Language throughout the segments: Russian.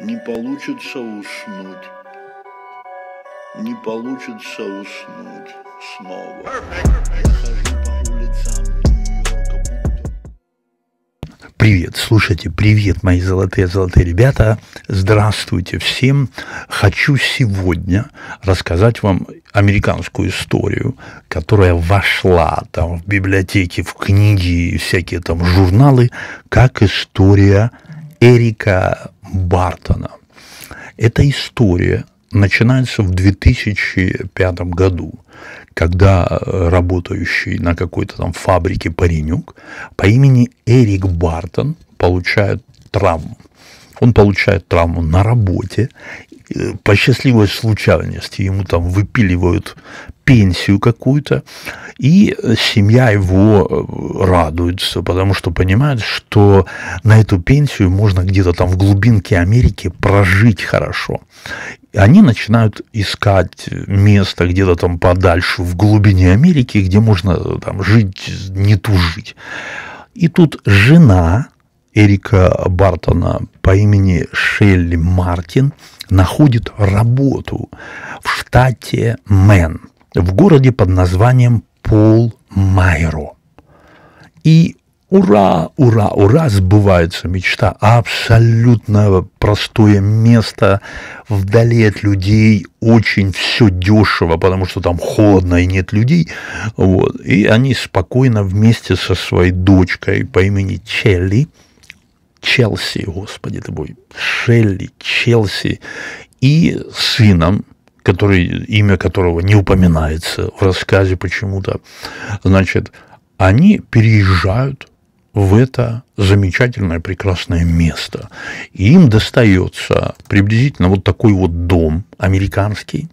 Не получится уснуть. Не получится уснуть снова. Привет, слушайте, привет, мои золотые-золотые ребята. Здравствуйте всем. Хочу сегодня рассказать вам американскую историю, которая вошла там в библиотеки, в книги и всякие там журналы, как история Эрика Бартона. Эта история начинается в 2005 году, когда э, работающий на какой-то там фабрике паренек по имени Эрик Бартон получает травму. Он получает травму на работе, по счастливой случайности ему там выпиливают пенсию какую-то, и семья его э, радуется, потому что понимает, что на эту пенсию можно где-то там в глубинке Америки прожить хорошо. Они начинают искать место где-то там подальше, в глубине Америки, где можно э, там жить, не тужить. И тут жена Эрика Бартона по имени Шелли Мартин находит работу в штате Мэн, в городе под названием Пол Майро. И ура, ура, ура, сбывается мечта. Абсолютно простое место, вдали от людей, очень все дешево, потому что там холодно и нет людей. Вот. И они спокойно вместе со своей дочкой по имени Челли – Челси, господи ты мой, Шелли, Челси, и сыном, который, имя которого не упоминается в рассказе почему-то, значит, они переезжают в это замечательное, прекрасное место. И им достается приблизительно вот такой вот дом американский,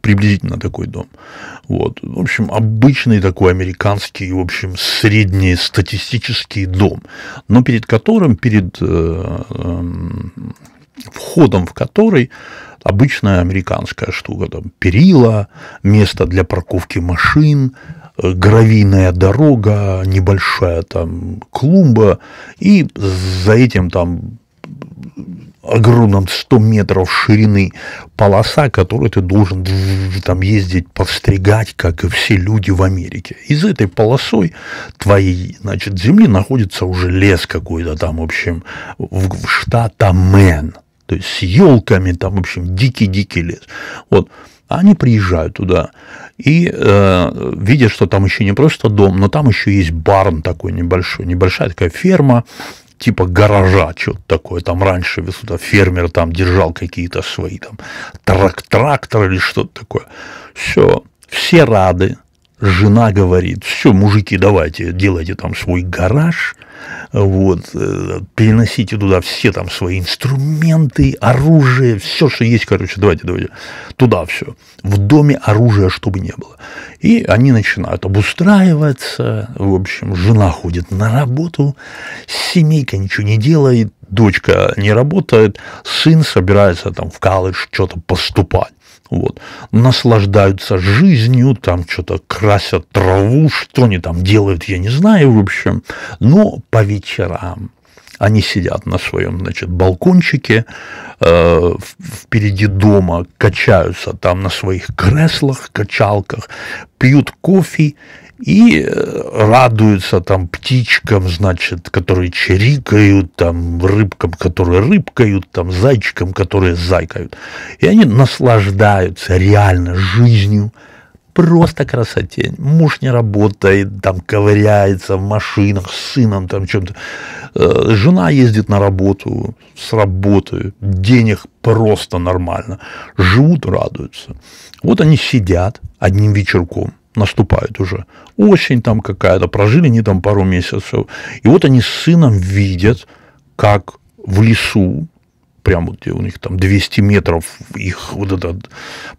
приблизительно такой дом. Вот. В общем, обычный такой американский, в общем, средний статистический дом, но перед которым, перед э, э, входом в который обычная американская штука, там перила, место для парковки машин, э, гравийная дорога, небольшая там клумба, и за этим там огромном 100 метров ширины полоса, которую ты должен там ездить, подстригать, как и все люди в Америке. Из этой полосой твоей, значит, земли находится уже лес какой-то там, в общем, в, в штата Мэн. То есть с елками там, в общем, дикий-дикий лес. Вот. Они приезжают туда и э, видят, что там еще не просто дом, но там еще есть барн такой небольшой, небольшая такая ферма, типа гаража, что-то такое. Там раньше сюда фермер там держал какие-то свои там трак трактор или что-то такое. Все, все рады, жена говорит, все, мужики, давайте, делайте там свой гараж, вот, э, переносите туда все там свои инструменты, оружие, все, что есть, короче, давайте, давайте, туда все. В доме оружия, чтобы не было. И они начинают обустраиваться, в общем, жена ходит на работу, семейка ничего не делает, дочка не работает, сын собирается там в колледж что-то поступать вот, наслаждаются жизнью, там что-то красят траву, что они там делают, я не знаю, в общем, но по вечерам они сидят на своем, значит, балкончике, э, впереди дома качаются там на своих креслах, качалках, пьют кофе и э, радуются там птичкам, значит, которые чирикают, там, рыбкам, которые рыбкают, там, зайчикам, которые зайкают. И они наслаждаются реально жизнью, просто красотень. Муж не работает, там ковыряется в машинах с сыном, там чем-то. Э, жена ездит на работу, с работы, денег просто нормально. Живут, радуются. Вот они сидят одним вечерком, наступает уже. Осень там какая-то, прожили не там пару месяцев. И вот они с сыном видят, как в лесу прям вот где у них там 200 метров, их вот эта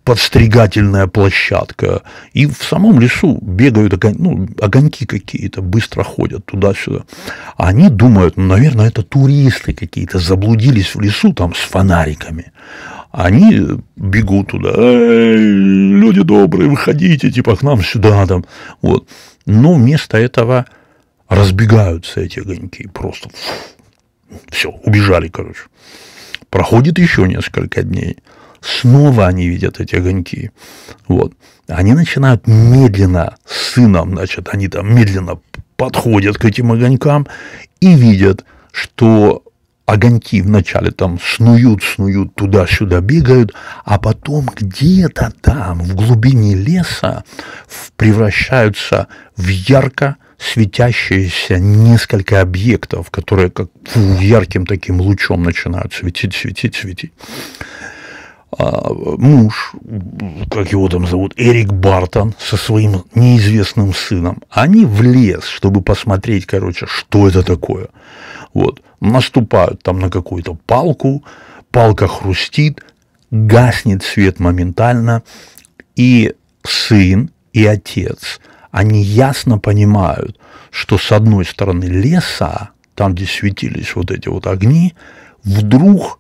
подстригательная площадка. И в самом лесу бегают огонь, ну, огоньки какие-то, быстро ходят туда-сюда. А они думают, ну, наверное, это туристы какие-то заблудились в лесу там с фонариками. Они бегут туда, Эй, люди добрые, выходите, типа к нам сюда там. Вот. Но вместо этого разбегаются эти огоньки просто. все, убежали, короче. Проходит еще несколько дней. Снова они видят эти огоньки. Вот. Они начинают медленно с сыном, значит, они там медленно подходят к этим огонькам и видят, что огоньки вначале там снуют, снуют, туда-сюда бегают, а потом где-то там, в глубине леса, превращаются в ярко светящиеся несколько объектов, которые как фу, ярким таким лучом начинают светить, светить, светить. А муж, как его там зовут, Эрик Бартон со своим неизвестным сыном, они в лес, чтобы посмотреть, короче, что это такое. Вот. Наступают там на какую-то палку, палка хрустит, гаснет свет моментально, и сын, и отец они ясно понимают, что с одной стороны леса, там, где светились вот эти вот огни, вдруг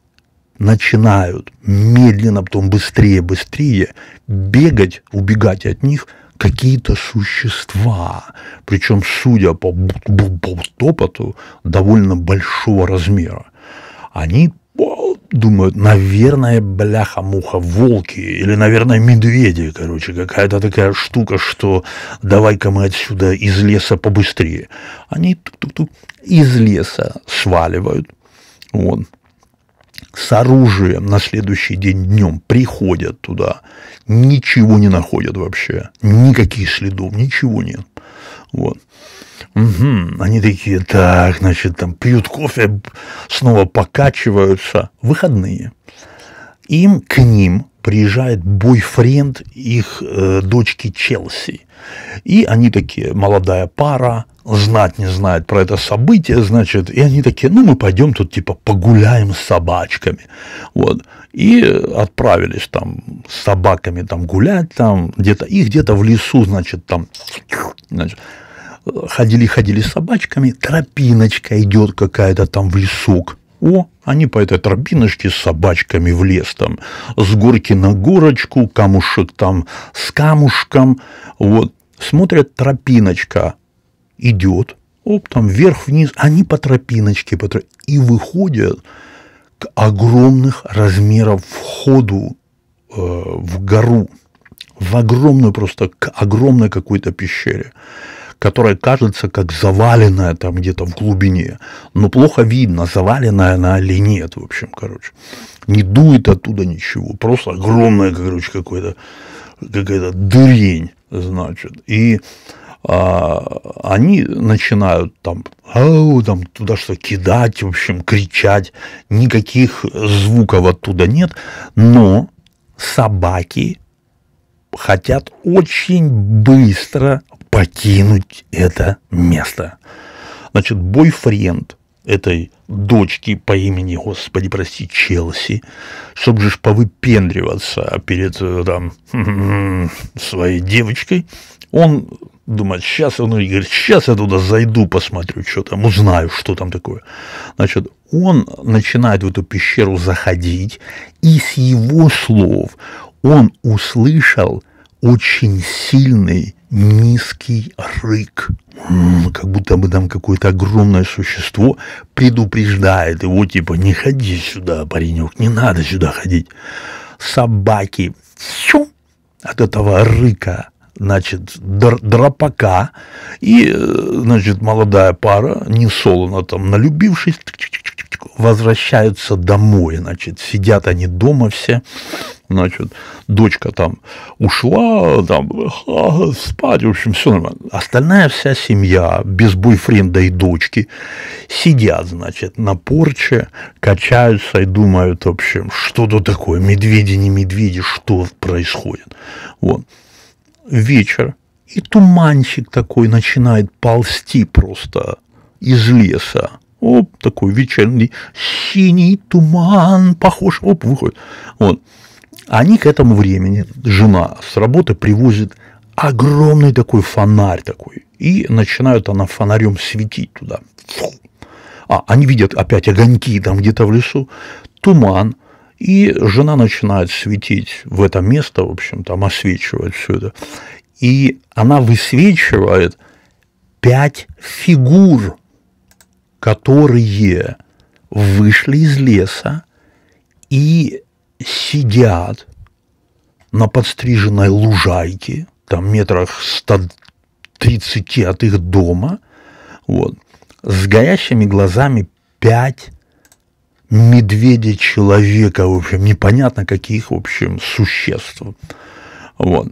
начинают медленно, потом быстрее, быстрее бегать, убегать от них какие-то существа, причем, судя по, по, топоту, довольно большого размера. Они думают, наверное, бляха-муха, волки или, наверное, медведи, короче, какая-то такая штука, что давай-ка мы отсюда из леса побыстрее. Они тук-тук-тук из леса сваливают, вот, с оружием на следующий день днем приходят туда, ничего не находят вообще, никаких следов, ничего нет, вот. Угу. Они такие, так, значит, там пьют кофе, снова покачиваются. Выходные. Им к ним приезжает бойфренд их э, дочки Челси. И они такие, молодая пара, знать не знает про это событие, значит, и они такие, ну, мы пойдем тут, типа, погуляем с собачками, вот, и отправились там с собаками там гулять, там, где-то, и где-то в лесу, значит, там, значит, ходили-ходили с собачками, тропиночка идет какая-то там в лесок. О, они по этой тропиночке с собачками в лес там, с горки на горочку, камушек там с камушком, вот, смотрят, тропиночка идет, оп, там вверх-вниз, они по тропиночке, по троп... и выходят к огромных размеров входу э, в гору, в огромную просто, к огромной какой-то пещере которая кажется как заваленная там где-то в глубине, но плохо видно, заваленная она или нет, в общем, короче. Не дует оттуда ничего, просто огромная, короче, какой-то какая-то дырень, значит. И а, они начинают там, ау, там туда что кидать, в общем, кричать, никаких звуков оттуда нет, но собаки хотят очень быстро покинуть это место. Значит, бойфренд этой дочки по имени, господи, прости, Челси, чтобы же повыпендриваться перед э, там, своей девочкой, он думает, сейчас, ну, говорит, сейчас я туда зайду, посмотрю, что там, узнаю, что там такое. Значит, он начинает в эту пещеру заходить, и с его слов он услышал очень сильный низкий рык, как будто бы там какое-то огромное существо предупреждает его, типа, не ходи сюда, паренек, не надо сюда ходить. Собаки Сю! от этого рыка значит, драпака и, э, значит, молодая пара, не солоно там, налюбившись, возвращаются домой, значит, сидят они дома все, значит, дочка там ушла, там, а, спать, в общем, все нормально. Остальная вся семья, без бойфренда и дочки, сидят, значит, на порче, качаются и думают, в общем, что тут такое, медведи, не медведи, что происходит. Вот. Вечер, и туманчик такой начинает ползти просто из леса. Оп, такой вечерний синий туман, похож, оп, выходит. Вот. Они к этому времени, жена с работы привозит огромный такой фонарь такой, и начинают она фонарем светить туда. Фу. А, они видят опять огоньки там где-то в лесу, туман, и жена начинает светить в это место, в общем, там освечивает все это. И она высвечивает пять фигур, которые вышли из леса и сидят на подстриженной лужайке, там метрах 130 от их дома, вот, с горящими глазами пять медведя человека, в общем, непонятно каких, в общем, существ. Вот.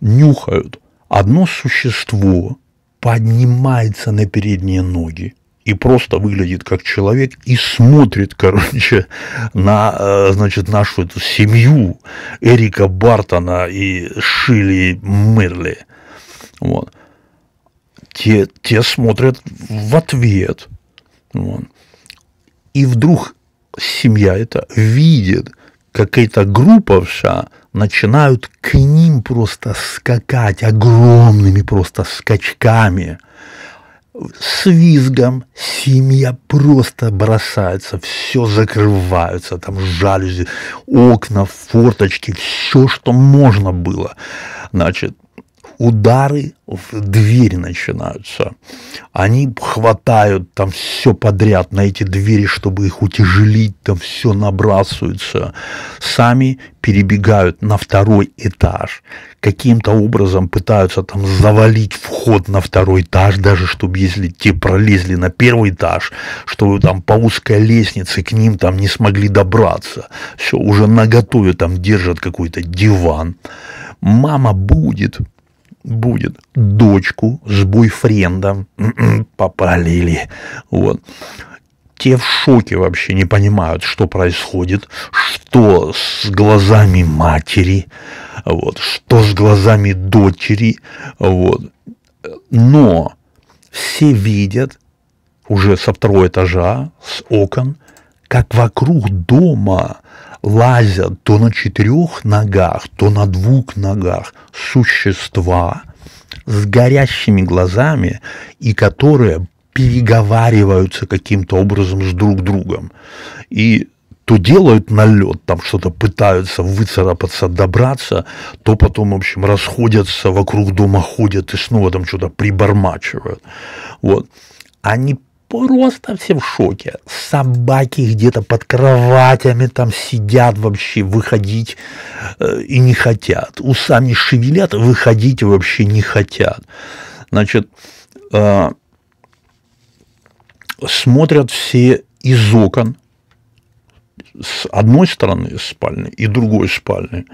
Нюхают. Одно существо поднимается на передние ноги, и просто выглядит как человек и смотрит, короче, на, э, значит, нашу эту семью Эрика Бартона и Шили Мерли. Вот. Те, те смотрят в ответ. Вот. И вдруг семья это видит, какая-то группа вся начинают к ним просто скакать огромными просто скачками – с визгом семья просто бросается, все закрываются, там жалюзи, окна, форточки, все, что можно было. Значит, удары в дверь начинаются. Они хватают там все подряд на эти двери, чтобы их утяжелить, там все набрасываются. Сами перебегают на второй этаж. Каким-то образом пытаются там завалить вход на второй этаж, даже чтобы если те пролезли на первый этаж, чтобы там по узкой лестнице к ним там не смогли добраться. Все, уже наготове там держат какой-то диван. Мама будет будет дочку с бойфрендом м-м, попалили. Вот. Те в шоке вообще не понимают, что происходит, что с глазами матери, вот, что с глазами дочери. Вот. Но все видят уже со второго этажа, с окон, как вокруг дома лазят то на четырех ногах, то на двух ногах существа с горящими глазами и которые переговариваются каким-то образом с друг другом. И то делают налет, там что-то пытаются выцарапаться, добраться, то потом, в общем, расходятся, вокруг дома ходят и снова там что-то прибормачивают. Вот. Они просто все в шоке. Собаки где-то под кроватями там сидят вообще, выходить э, и не хотят. Усами шевелят, выходить вообще не хотят. Значит, э, смотрят все из окон, с одной стороны спальни и другой спальни,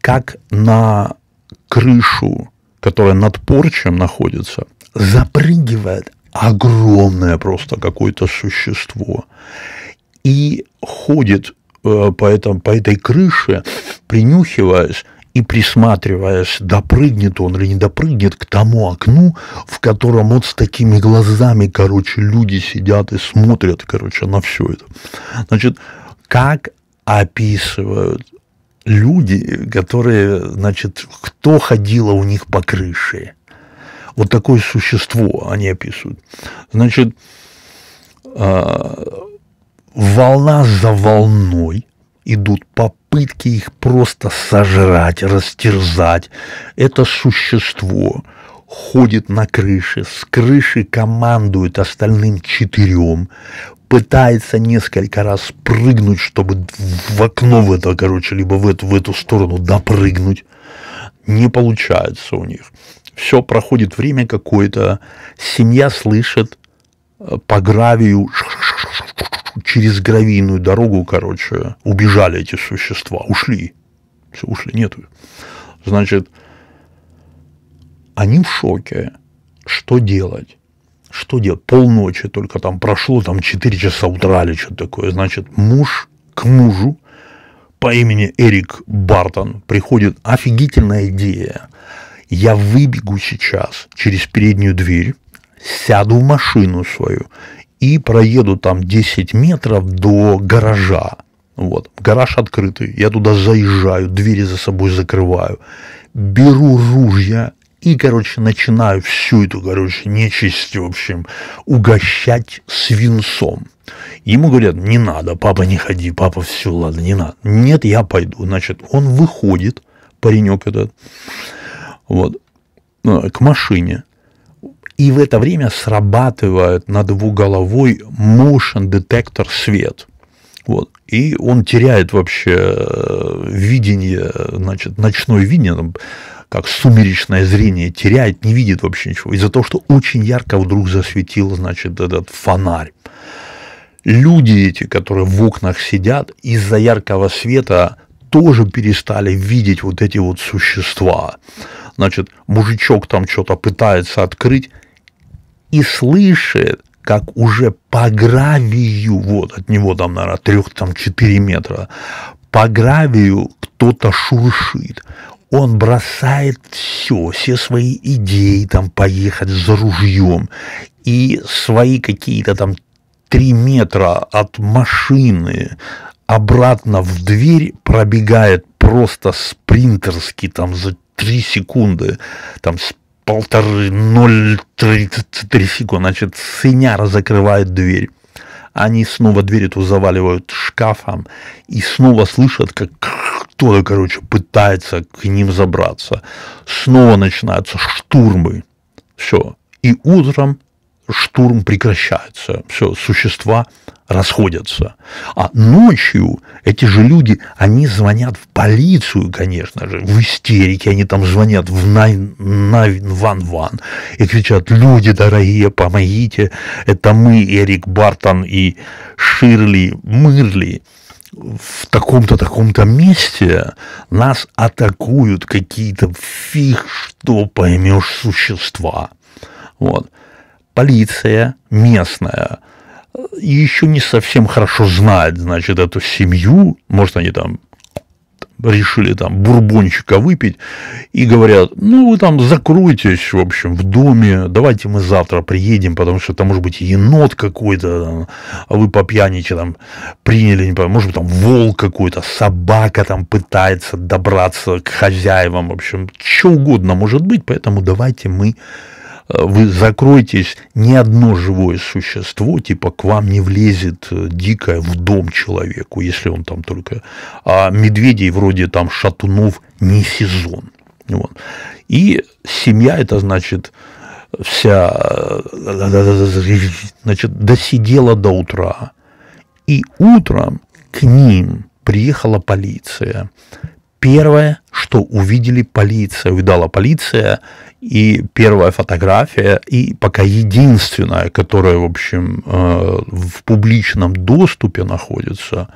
как на крышу, которая над порчем находится, запрыгивает огромное просто какое-то существо. И ходит э, по, этом, по этой крыше, принюхиваясь, и присматриваясь, допрыгнет он или не допрыгнет к тому окну, в котором вот с такими глазами, короче, люди сидят и смотрят, короче, на все это. Значит, как описывают люди, которые, значит, кто ходила у них по крыше – вот такое существо они описывают. Значит, а, волна за волной идут попытки их просто сожрать, растерзать. Это существо ходит на крыше, с крыши командует остальным четырем, пытается несколько раз прыгнуть, чтобы в окно в это, короче, либо в эту, в эту сторону допрыгнуть. Не получается у них все проходит время какое-то, семья слышит э, по гравию через гравийную дорогу, короче, убежали эти существа, ушли. Все, ушли, нету. Значит, они в шоке. Что делать? Что делать? Полночи только там прошло, там 4 часа утра или что-то такое. Значит, муж к мужу по имени Эрик Бартон приходит офигительная идея я выбегу сейчас через переднюю дверь, сяду в машину свою и проеду там 10 метров до гаража. Вот, гараж открытый, я туда заезжаю, двери за собой закрываю, беру ружья и, короче, начинаю всю эту, короче, нечисть, в общем, угощать свинцом. Ему говорят, не надо, папа, не ходи, папа, все, ладно, не надо. Нет, я пойду. Значит, он выходит, паренек этот, вот, ну, к машине. И в это время срабатывает над его motion детектор свет. Вот. И он теряет вообще э, видение, значит, ночное видение, как сумеречное зрение теряет, не видит вообще ничего. Из-за того, что очень ярко вдруг засветил, значит, этот фонарь. Люди эти, которые в окнах сидят, из-за яркого света тоже перестали видеть вот эти вот существа. Значит, мужичок там что-то пытается открыть и слышит, как уже по гравию, вот от него там, наверное, трех там четыре метра, по гравию кто-то шуршит. Он бросает все, все свои идеи там поехать за ружьем и свои какие-то там три метра от машины, обратно в дверь пробегает просто спринтерски, там за 3 секунды, там с полторы, ноль, три секунды, значит, сыняра закрывает дверь. Они снова дверь эту заваливают шкафом и снова слышат, как кто-то, короче, пытается к ним забраться. Снова начинаются штурмы. Все. И утром штурм прекращается, все, существа расходятся. А ночью эти же люди, они звонят в полицию, конечно же, в истерике, они там звонят в Найн-Ван-Ван и кричат, люди дорогие, помогите, это мы, Эрик Бартон и Ширли Мырли, в таком-то, таком-то месте нас атакуют какие-то фиг, что поймешь существа. Вот полиция местная еще не совсем хорошо знает, значит, эту семью, может, они там решили там бурбончика выпить и говорят, ну, вы там закройтесь, в общем, в доме, давайте мы завтра приедем, потому что там, может быть, енот какой-то, а вы по пьяниче там приняли, не понимаю, может быть, там волк какой-то, собака там пытается добраться к хозяевам, в общем, что угодно может быть, поэтому давайте мы вы закроетесь, ни одно живое существо, типа, к вам не влезет э, дикое в дом человеку, если он там только... А медведей вроде там шатунов не сезон. Вот. И семья, это значит, вся значит, досидела до утра. И утром к ним приехала полиция, Первое, что увидели полиция, увидала полиция, и первая фотография, и пока единственная, которая, в общем, э, в публичном доступе находится,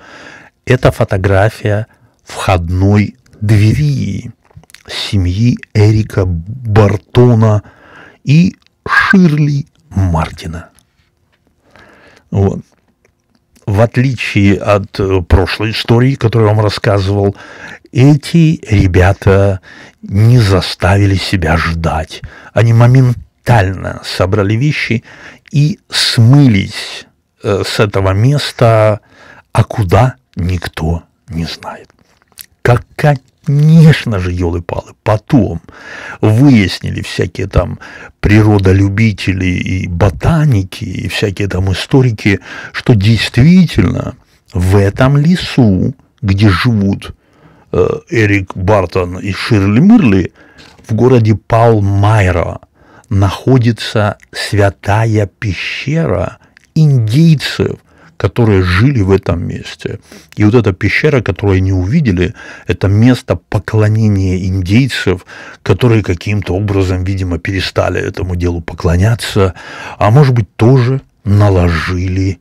это фотография входной двери семьи Эрика Бартона и Ширли Мартина. Вот. В отличие от э, прошлой истории, которую я вам рассказывал, эти ребята не заставили себя ждать. Они моментально собрали вещи и смылись э, с этого места, а куда никто не знает. Как конечно же, елы-палы, потом выяснили всякие там природолюбители и ботаники, и всякие там историки, что действительно в этом лесу, где живут Э, Эрик Бартон и Ширли Мирли в городе Палмайра находится святая пещера индейцев, которые жили в этом месте. И вот эта пещера, которую они увидели, это место поклонения индейцев, которые каким-то образом, видимо, перестали этому делу поклоняться, а может быть тоже наложили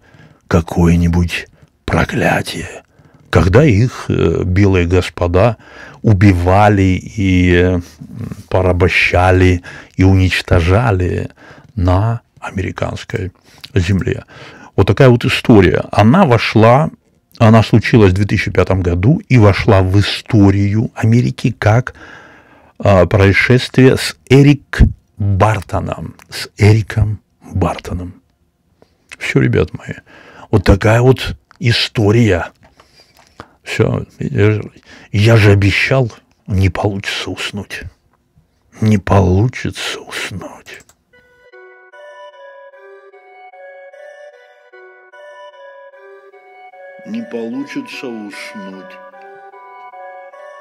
какое-нибудь проклятие когда их э, белые господа убивали и порабощали и уничтожали на американской земле. Вот такая вот история. Она вошла, она случилась в 2005 году и вошла в историю Америки как а, происшествие с Эрик Бартоном. С Эриком Бартоном. Все, ребят мои, вот такая вот история. Все, я же обещал, не получится уснуть. Не получится уснуть. Не получится уснуть.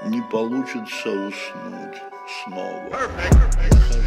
Не получится уснуть снова. perfect.